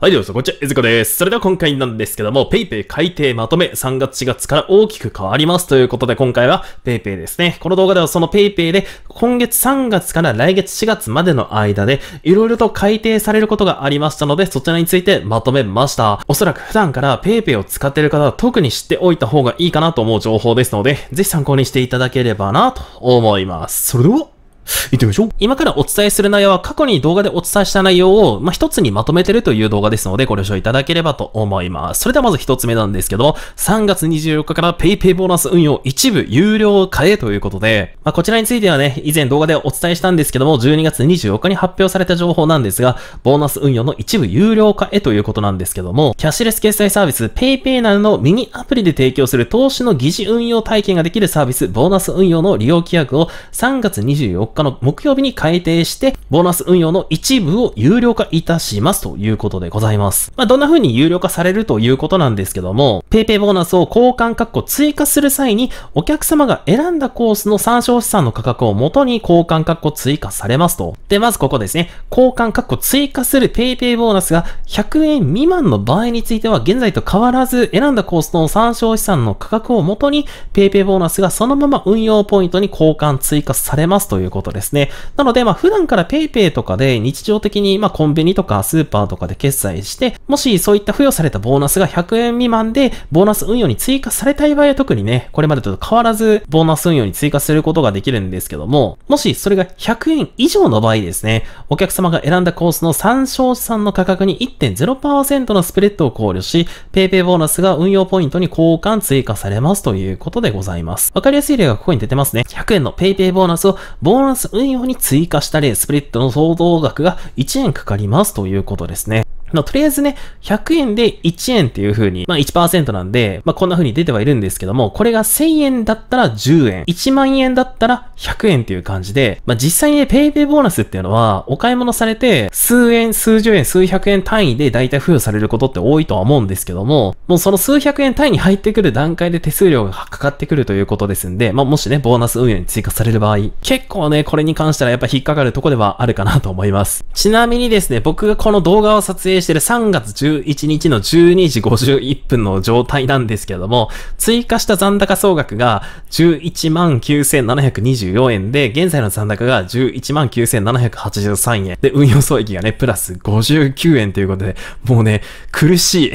はい、どうぞ、こんにちは、えずこです。それでは今回なんですけども、PayPay 改定まとめ3月4月から大きく変わりますということで、今回は PayPay ですね。この動画ではその PayPay で、今月3月から来月4月までの間で、いろいろと改定されることがありましたので、そちらについてまとめました。おそらく普段から PayPay を使っている方は特に知っておいた方がいいかなと思う情報ですので、ぜひ参考にしていただければなと思います。それでは行ってみましょう。今からお伝えする内容は過去に動画でお伝えした内容を、まあ、一つにまとめてるという動画ですので、ご了承いただければと思います。それではまず一つ目なんですけど、3月24日から PayPay ボーナス運用一部有料化へということで、まあ、こちらについてはね、以前動画でお伝えしたんですけども、12月24日に発表された情報なんですが、ボーナス運用の一部有料化へということなんですけども、キャッシュレス決済サービス PayPay などのミニアプリで提供する投資の疑似運用体験ができるサービス、ボーナス運用の利用規約を3月24日日の木曜日に改定して、ボーナス運用の一部を有料化いたしますということでございます。まあ、どんな風に有料化されるということなんですけども、PayPay ボーナスを交換括弧追加する際に、お客様が選んだコースの参照資産の価格を元に交換括弧追加されますと。で、まずここですね、交換括弧追加する PayPay ボーナスが100円未満の場合については、現在と変わらず選んだコースの参照資産の価格を元に PayPay ボーナスがそのまま運用ポイントに交換追加されますということことですね。なので、まあ普段から PayPay とかで日常的にまあコンビニとかスーパーとかで決済して、もしそういった付与されたボーナスが100円未満で、ボーナス運用に追加されたい場合は特にね、これまでと変わらずボーナス運用に追加することができるんですけども、もしそれが100円以上の場合ですね、お客様が選んだコースの参照資産の価格に1.0%のスプレッドを考慮し、PayPay ボーナスが運用ポイントに交換追加されますということでございます。わかりやすい例がここに出てますね。100円の PayPay ボーナスをボーナスンス運用に追加した例、スプレッドの相当額が1円かかりますということですね。まあ、とりあえずね、100円で1円っていう風に、まあ1%なんで、まあこんな風に出てはいるんですけども、これが1000円だったら10円、1万円だったら100円っていう感じで、まあ実際にね、ペイペイボーナスっていうのは、お買い物されて、数円、数十円、数百円単位で大体付与されることって多いとは思うんですけども、もうその数百円単位に入ってくる段階で手数料がかかってくるということですんで、まあもしね、ボーナス運用に追加される場合、結構ね、これに関したらやっぱ引っかかるとこではあるかなと思います。ちなみにですね、僕がこの動画を撮影定している3月11日の12時51分の状態なんですけれども、追加した残高総額が119,724円で、現在の残高が119,783円。で、運用損益がね、プラス59円ということで、もうね、苦しい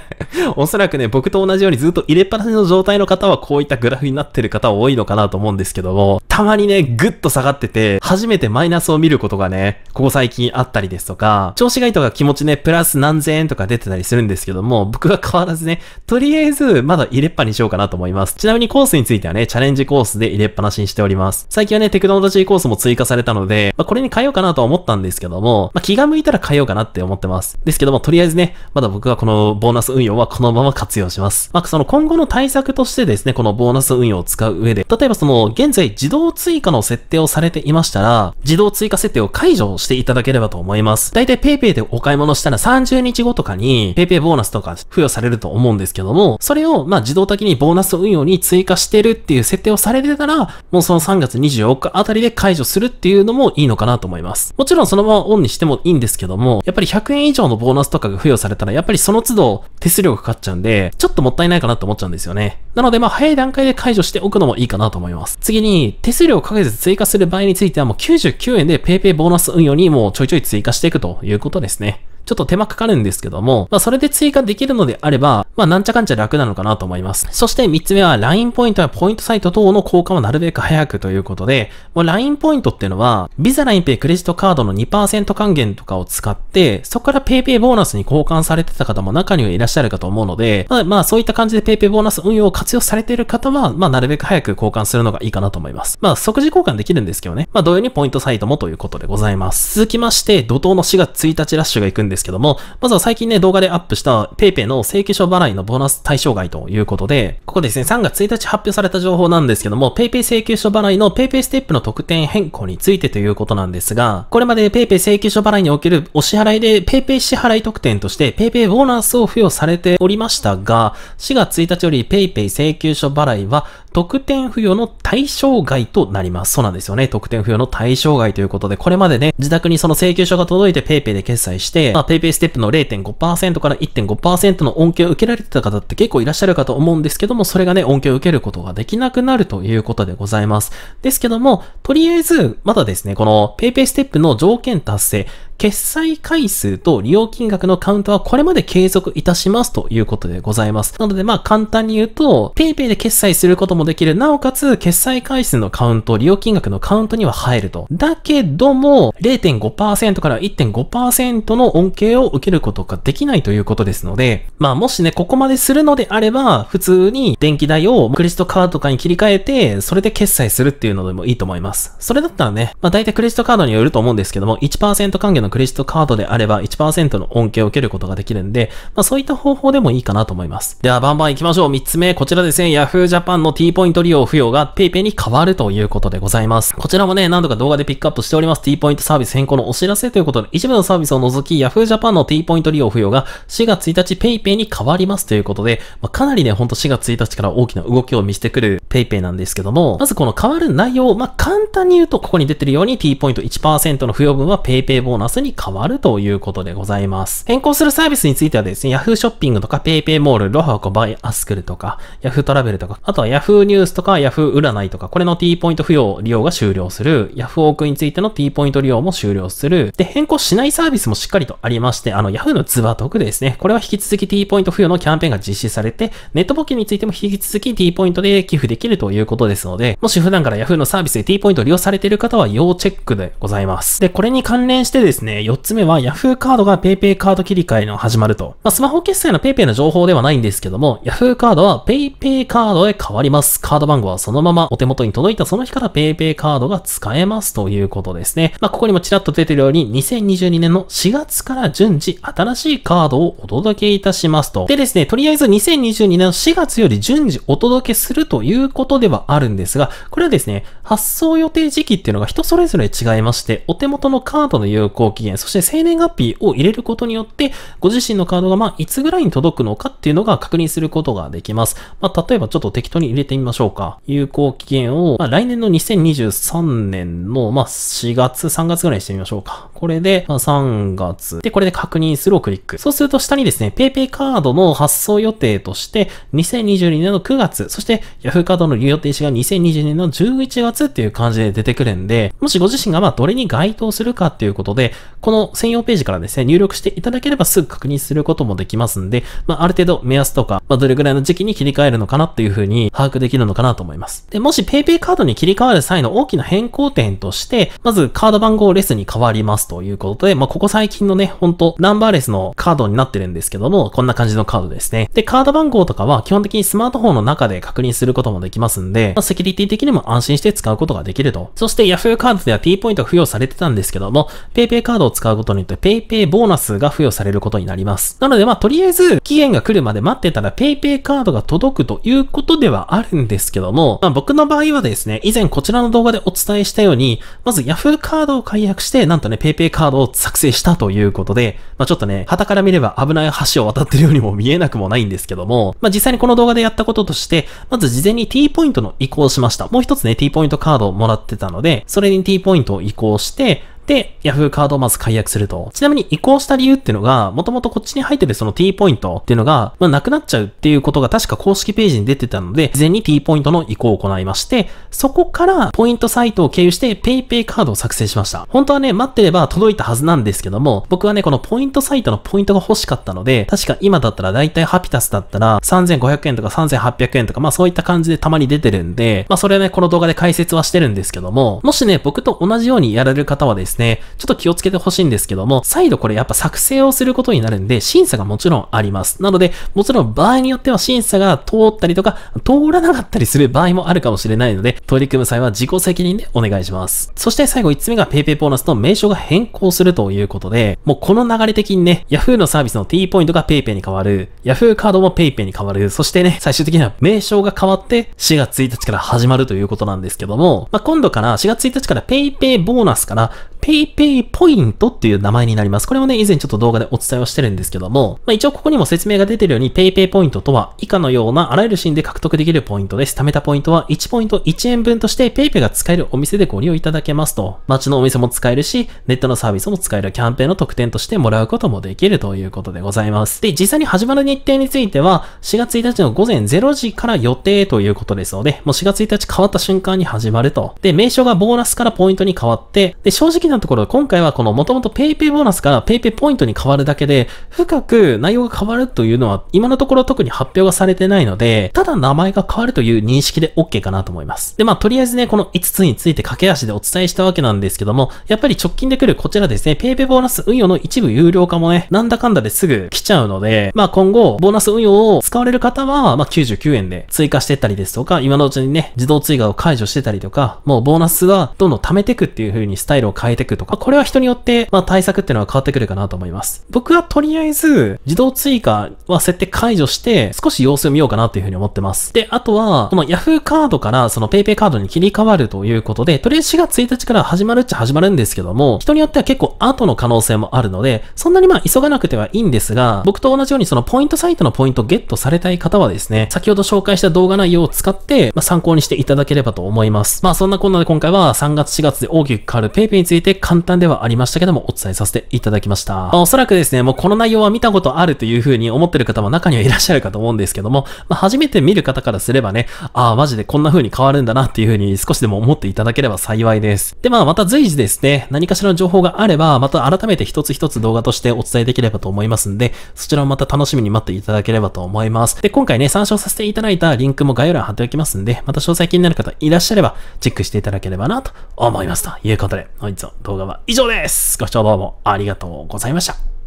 おそらくね、僕と同じようにずっと入れっぱなしの状態の方はこういったグラフになってる方多いのかなと思うんですけども、たまにね、ぐっと下がってて、初めてマイナスを見ることがね、ここ最近あったりですとか、調子がいいとか気持ちね、プラス何千円とか出てたりするんですけども、僕は変わらずね、とりあえず、まだ入れっぱにしようかなと思います。ちなみにコースについてはね、チャレンジコースで入れっぱなしにしております。最近はね、テクノロジーコースも追加されたので、まあ、これに変えようかなとは思ったんですけども、まあ、気が向いたら変えようかなって思ってます。ですけども、とりあえずね、まだ僕はこのボーナス運用はこのまま活用します。まあ、その今後の対策としてですね、このボーナス運用を使う上で、例えばその、現在自動追加の設定をされていましたら、自動追加設定を解除していただければと思います。だいたい PayPay でお買い物したしたら30日後とかに PayPay ボーナスとか付与されると思うんですけども、それをまあ自動的にボーナス運用に追加してるっていう設定をされてたら、もうその3月24日あたりで解除するっていうのもいいのかなと思います。もちろんそのままオンにしてもいいんですけども、やっぱり100円以上のボーナスとかが付与されたら、やっぱりその都度手数料がかかっちゃうんで、ちょっともったいないかなと思っちゃうんですよね。なのでまあ早い段階で解除しておくのもいいかなと思います。次に、手数料をかけず追加する場合についてはもう99円で PayPay ボーナス運用にもうちょいちょい追加していくということですね。ちょっと手間かかるんですけども、まあそれで追加できるのであれば、まあなんちゃかんちゃ楽なのかなと思います。そして3つ目は LINE ポイントやポイントサイト等の交換をなるべく早くということで、もう LINE ポイントっていうのは、ビザ LINEPay クレジットカードの2%還元とかを使って、そこから PayPay ボーナスに交換されてた方も中にはいらっしゃるかと思うので、まあそういった感じで PayPay ボーナス運用を活用されている方は、まあなるべく早く交換するのがいいかなと思います。まあ即時交換できるんですけどね。まあ同様にポイントサイトもということでございます。続きまして、怒涛の4月1日ラッシュが行くんですですけども、まずは最近ね、動画でアップした PayPay の請求書払いのボーナス対象外ということで、ここですね、3月1日発表された情報なんですけども、PayPay 請求書払いの PayPay ステップの特典変更についてということなんですが、これまで PayPay 請求書払いにおけるお支払いで PayPay 支払い特典として PayPay ボーナスを付与されておりましたが、4月1日より PayPay 請求書払いは特典付与の対象外となります。そうなんですよね。特典付与の対象外ということで、これまでね、自宅にその請求書が届いて PayPay で決済して、まあ、PayPay ステップの0.5%から1.5%の恩恵を受けられてた方って結構いらっしゃるかと思うんですけども、それがね、恩恵を受けることができなくなるということでございます。ですけども、とりあえず、まだですね、この PayPay ステップの条件達成、決済回数と利用金額のカウントはこれまで継続いたしますということでございます。なのでまあ簡単に言うと、PayPay で決済することもできる。なおかつ、決済回数のカウント、利用金額のカウントには入ると。だけども、0.5%から1.5%の恩恵を受けることができないということですので、まあもしね、ここまでするのであれば、普通に電気代をクレジットカードとかに切り替えて、それで決済するっていうのでもいいと思います。それだったらね、まあ大体クレジットカードによると思うんですけども、1%還元のクレジットカードであれば1%の恩恵を受けることができるんで、まあそういった方法でもいいかなと思います。では、バンバン行きましょう。3つ目、こちらですね、Yahoo Japan の T T ポイント利用付与が PayPay に変わるということでございます。こちらもね、何度か動画でピックアップしております T ポイントサービス変更のお知らせということで、一部のサービスを除き Yahoo Japan の T ポイント利用付与が4月1日 PayPay に変わりますということで、まあ、かなりね、ほんと4月1日から大きな動きを見せてくる PayPay なんですけども、まずこの変わる内容まあ、簡単に言うと、ここに出てるように T ポイント1%の付与分は PayPay ボーナスに変わるということでございます。変更するサービスについてはですね、Yahoo ショッピングとか PayPay モール、ロハコバイアスクルとか、Yahoo トラベルとか、あとは Yahoo y ニュースとかヤフー占いとか、これの T ポイント付与利用が終了する。ヤフ h オークについての T ポイント利用も終了する。で、変更しないサービスもしっかりとありまして、あの Yahoo のズバトですね。これは引き続き T ポイント付与のキャンペーンが実施されて、ネット募金についても引き続き T ポイントで寄付できるということですので、もし普段から Yahoo のサービスで T ポイントを利用されている方は要チェックでございます。で、これに関連してですね、4つ目は Yahoo カードが PayPay カード切り替えの始まると。まあ、スマホ決済の PayPay の情報ではないんですけども、Yahoo カードは PayPay カードへ変わります。。カード番号はそのままお手元に届いたその日から PayPay カードが使えますということですね。まあ、ここにもちらっと出てるように、2022年の4月から順次新しいカードをお届けいたしますと。でですね、とりあえず2022年の4月より順次お届けするということではあるんですが、これはですね、発送予定時期っていうのが人それぞれ違いまして、お手元のカードの有効期限、そして生年月日を入れることによって、ご自身のカードがまあいつぐらいに届くのかっていうのが確認することができます。まあ、例えばちょっと適当に入れてみましょうか。有効期限を、まあ、来年の2023年の、まあ、4月、3月ぐらいにしてみましょうか。これで、まあ、3月。で、これで確認するをクリック。そうすると下にですね、PayPay カードの発送予定として、2022年の9月、そして Yahoo カードの利用停止が2022年の11月っていう感じで出てくるんで、もしご自身がまあどれに該当するかっていうことで、この専用ページからですね、入力していただければすぐ確認することもできますんで、まあ、ある程度目安とか、まあ、どれぐらいの時期に切り替えるのかなっていうふうに把握できできるのかなと思います。で、もし PayPay カードに切り替わる際の大きな変更点として、まずカード番号レスに変わりますということで、まあ、ここ最近のね、ほんとナンバーレスのカードになってるんですけども、こんな感じのカードですね。で、カード番号とかは基本的にスマートフォンの中で確認することもできますんで、まあ、セキュリティ的にも安心して使うことができると。そして Yahoo カードでは T ポイントが付与されてたんですけども、PayPay カードを使うことによって PayPay ボーナスが付与されることになります。なので、まあ、とりあえず期限が来るまで待ってたら PayPay カードが届くということではあるんんですけども、まあ、僕の場合はですね、以前こちらの動画でお伝えしたように、まず Yahoo カードを解約して、なんとね、PayPay カードを作成したということで、まあ、ちょっとね、旗から見れば危ない橋を渡ってるようにも見えなくもないんですけども、まあ、実際にこの動画でやったこととして、まず事前に T ポイントの移行しました。もう一つね、T ポイントカードをもらってたので、それに T ポイントを移行して、で、ヤフーカードをまず解約すると。ちなみに移行した理由っていうのが、もともとこっちに入ってるその t ポイントっていうのが、まあ、なくなっちゃうっていうことが確か公式ページに出てたので、事前に t ポイントの移行を行いまして、そこからポイントサイトを経由して PayPay カードを作成しました。本当はね、待ってれば届いたはずなんですけども、僕はね、このポイントサイトのポイントが欲しかったので、確か今だったら大体ハピタスだったら3500円とか3800円とか、まあそういった感じでたまに出てるんで、まあそれはね、この動画で解説はしてるんですけども、もしね、僕と同じようにやられる方はですね、ですね、ちょっと気をつけてほしいんですけども、再度これやっぱ作成をすることになるんで、審査がもちろんあります。なので、もちろん場合によっては審査が通ったりとか、通らなかったりする場合もあるかもしれないので、取り組む際は自己責任でお願いします。そして最後5つ目が PayPay ボーナスの名称が変更するということで、もうこの流れ的にね、Yahoo のサービスの T ポイントが PayPay に変わる、Yahoo カードも PayPay に変わる、そしてね、最終的には名称が変わって4月1日から始まるということなんですけども、まあ、今度から4月1日から PayPay ボーナスから PayPay ポイントっていう名前になります。これもね、以前ちょっと動画でお伝えをしてるんですけども、まあ、一応ここにも説明が出てるように PayPay ポイントとは以下のようなあらゆるシーンで獲得できるポイントです。貯めたポイントは1ポイント1円分として PayPay が使えるお店でご利用いただけますと、街のお店も使えるし、ネットのサービスも使えるキャンペーンの特典としてもらうこともできるということでございます。で、実際に始まる日程については、4月1日の午前0時から予定ということですので、もう4月1日変わった瞬間に始まると。で、名称がボーナスからポイントに変わって、で、正直直なところ、今回はこの元々 PayPay ボーナスから PayPay ポイントに変わるだけで、深く内容が変わるというのは、今のところ特に発表がされてないので、ただ名前が変わるという認識で OK かなと思います。で、まあ、とりあえずね、この5つについて駆け足でお伝えしたわけなんですけども、やっぱり直近で来るこちらですね、PayPay ボーナス運用の一部有料化もね、なんだかんだですぐ来ちゃうので、まあ、今後、ボーナス運用を使われる方は、まあ、99円で追加してったりですとか、今のうちにね、自動追加を解除してたりとか、もうボーナスはどんどん貯めてくっていう風にスタイルを変えていくとか、これは人によって、まあ、対策っていうのは変わってくるかなと思います。僕はとりあえず、自動追加は設定解除して、少し様子を見ようかなというふうに思ってます。で、あとは、この Yahoo カードからその PayPay カードに切り替わるということで、とりあえず4月1日から始まるっちゃ始まるんですけども、人によっては結構後の可能性もあるので、そんなにまあ急がなくてはいいんですが、僕と同じようにそのポイントサイトのポイントゲットされたい方はですね、先ほど紹介した動画内容を使って、まあ、参考にしていただければと思います。まあそんなこんなで今回は3月4月で大きく変わる PayPay についてて簡単ではありましたけども、お伝えさせていただきました。まあ、おそらくですね、もうこの内容は見たことあるというふうに思ってる方も中にはいらっしゃるかと思うんですけども、まあ、初めて見る方からすればね、ああ、マジでこんな風に変わるんだなっていう風に少しでも思っていただければ幸いです。で、まあ、また随時ですね、何かしらの情報があれば、また改めて一つ一つ動画としてお伝えできればと思いますんで、そちらもまた楽しみに待っていただければと思います。で、今回ね、参照させていただいたリンクも概要欄貼っておきますんで、また詳細気になる方いらっしゃれば、チェックしていただければなと思います。ということで、本日は動画は以上です。ご視聴どうもありがとうございました。